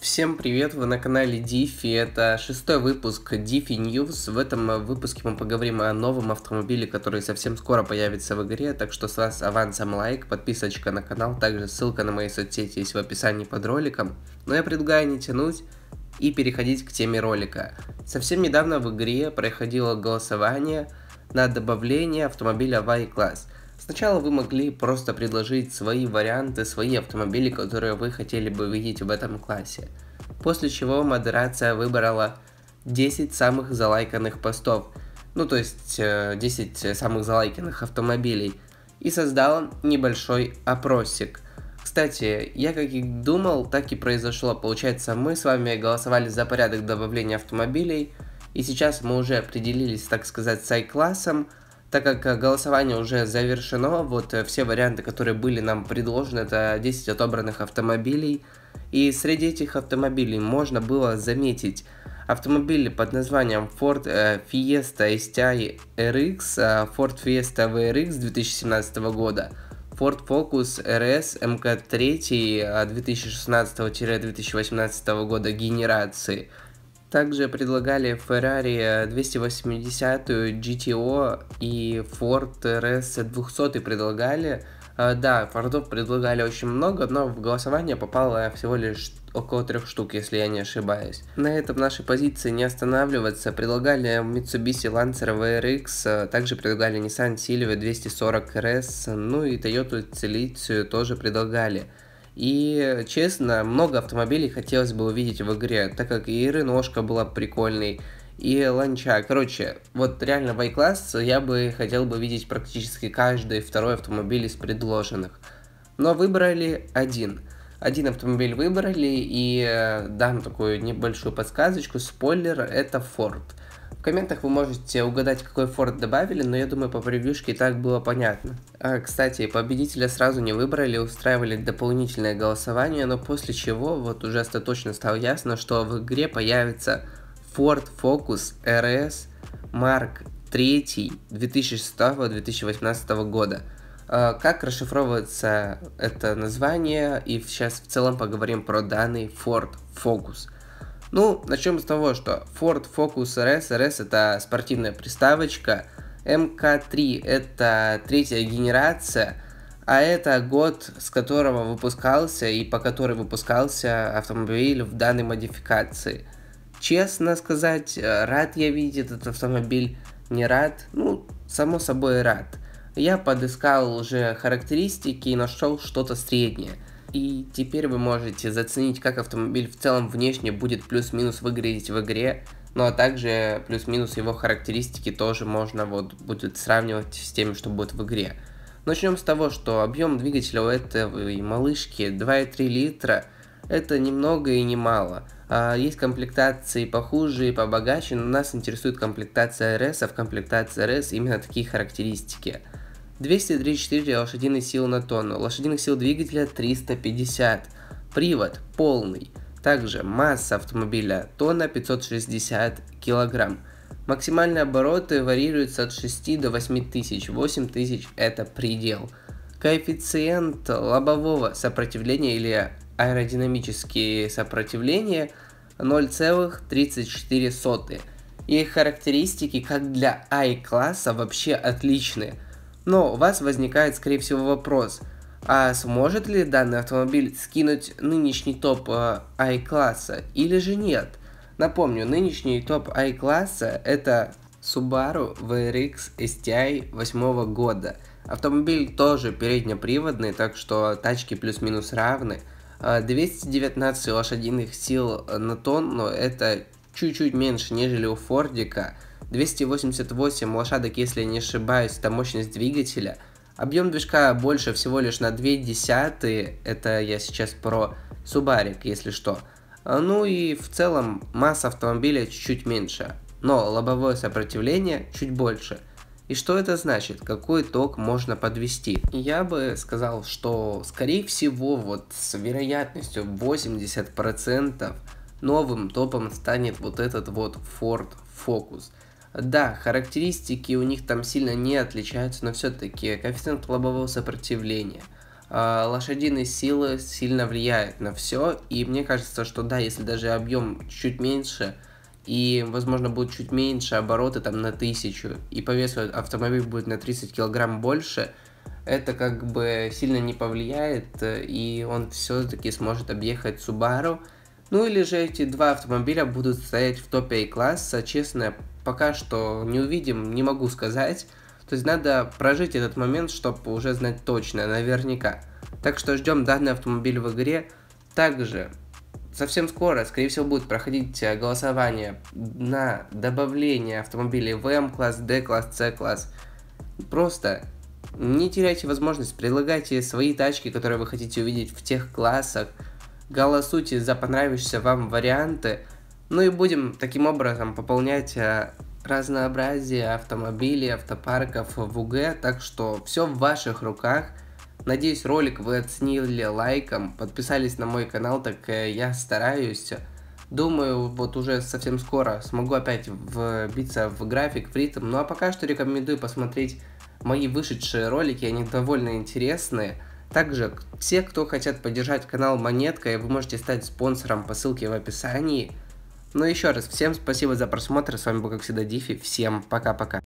Всем привет, вы на канале Дифи, это шестой выпуск Дифи News. В этом выпуске мы поговорим о новом автомобиле, который совсем скоро появится в игре, так что с вас авансом лайк, подписочка на канал, также ссылка на мои соцсети есть в описании под роликом. Но ну, я предлагаю не тянуть и переходить к теме ролика. Совсем недавно в игре проходило голосование на добавление автомобиля y class Сначала вы могли просто предложить свои варианты, свои автомобили, которые вы хотели бы видеть в этом классе. После чего модерация выбрала 10 самых залайканных постов, ну то есть 10 э, самых залайканных автомобилей, и создала небольшой опросик – кстати, я как и думал, так и произошло. Получается, мы с вами голосовали за порядок добавления автомобилей, и сейчас мы уже определились, так сказать, с i-классом, так как э, голосование уже завершено, вот э, все варианты, которые были нам предложены, это 10 отобранных автомобилей. И среди этих автомобилей можно было заметить автомобили под названием Ford э, Fiesta STI RX, Ford Fiesta VRX 2017 года, Ford Focus RS MK3 2016-2018 года генерации – также предлагали Ferrari 280 э, GTO и Ford RS 200 предлагали. Э, да, фордов предлагали очень много, но в голосование попало всего лишь около трех штук, если я не ошибаюсь. На этом наши позиции не останавливаться. Предлагали Mitsubishi Lancer VRX, э, также предлагали Nissan Silvia 240 RS, ну и Toyota Celizio тоже предлагали. И, честно, много автомобилей хотелось бы увидеть в игре, так как и рыношка была прикольной, и ланча. Короче, вот реально в класс я бы хотел бы видеть практически каждый второй автомобиль из предложенных. Но выбрали один. Один автомобиль выбрали, и э, дам такую небольшую подсказочку. Спойлер, это Ford. В комментах вы можете угадать, какой форт добавили, но я думаю, по превьюшке и так было понятно. А, кстати, победителя сразу не выбрали, устраивали дополнительное голосование, но после чего вот уже точно стало ясно, что в игре появится Ford Focus RS Mark III 2006-2018 года. А, как расшифровывается это название, и сейчас в целом поговорим про данный Ford Focus – ну, начнем с того, что Ford Focus RS, RS это спортивная приставочка, mk 3 это третья генерация, а это год, с которого выпускался и по которой выпускался автомобиль в данной модификации. Честно сказать, рад я видеть этот автомобиль, не рад, ну, само собой рад. Я подыскал уже характеристики и нашел что-то среднее – и теперь вы можете заценить, как автомобиль в целом внешне будет плюс-минус выглядеть в игре, ну а также плюс-минус его характеристики тоже можно вот будет сравнивать с теми, что будет в игре. Начнем с того, что объем двигателя у этой малышки 2,3 литра, это немного и не мало. А есть комплектации похуже и побогаче, но нас интересует комплектация RS, а в комплектации RS именно такие характеристики – 234 лошадиной сил на тонну, лошадиных сил двигателя 350, привод полный, также масса автомобиля тонна 560 килограмм, Максимальные обороты варьируются от 6 до 8 тысяч, 8 тысяч это предел. Коэффициент лобового сопротивления или аэродинамические сопротивления 0,34. Их характеристики как для i-класса вообще отличные – но у вас возникает, скорее всего, вопрос, а сможет ли данный автомобиль скинуть нынешний топ э, i-класса или же нет? Напомню, нынешний топ i-класса это Subaru VRX STI 8 года. Автомобиль тоже переднеприводный, так что тачки плюс-минус равны. 219 э, лошадиных сил на тонну это чуть-чуть меньше, нежели у Фордика – 288 лошадок, если не ошибаюсь, это мощность двигателя. Объем движка больше всего лишь на 2 десятые, это я сейчас про Субарик, если что. А, ну и в целом масса автомобиля чуть-чуть меньше, но лобовое сопротивление чуть больше. И что это значит? Какой ток можно подвести? Я бы сказал, что скорее всего вот с вероятностью 80% новым топом станет вот этот вот Ford Focus – да, характеристики у них там сильно не отличаются, но все-таки коэффициент лобового сопротивления а, – лошадиной силы сильно влияют на все. И мне кажется, что да, если даже объем чуть меньше, и, возможно, будет чуть меньше обороты там на тысячу, и по весу автомобиль будет на 30 килограмм больше, это как бы сильно не повлияет, э, и он все-таки сможет объехать Subaru, ну или же эти два автомобиля будут стоять в топе A-класса, честно, пока что не увидим, не могу сказать. То есть надо прожить этот момент, чтобы уже знать точно, наверняка. Так что ждем данный автомобиль в игре. Также совсем скоро, скорее всего, будет проходить э, голосование на добавление автомобилей в М-класс, d класс c класс Просто не теряйте возможность, предлагайте свои тачки, которые вы хотите увидеть в тех классах, Голосуйте за понравившиеся вам варианты. Ну и будем таким образом пополнять э, разнообразие автомобилей, автопарков в УГ. Так что все в ваших руках. Надеюсь, ролик вы оценили лайком, подписались на мой канал, так э, я стараюсь. Думаю, вот уже совсем скоро смогу опять вбиться в график, в ритм. Ну а пока что рекомендую посмотреть мои вышедшие ролики, они довольно интересные. Также те, кто хотят поддержать канал Монеткой, вы можете стать спонсором по ссылке в описании. Ну еще раз, всем спасибо за просмотр, с вами был как всегда Дифи, всем пока-пока.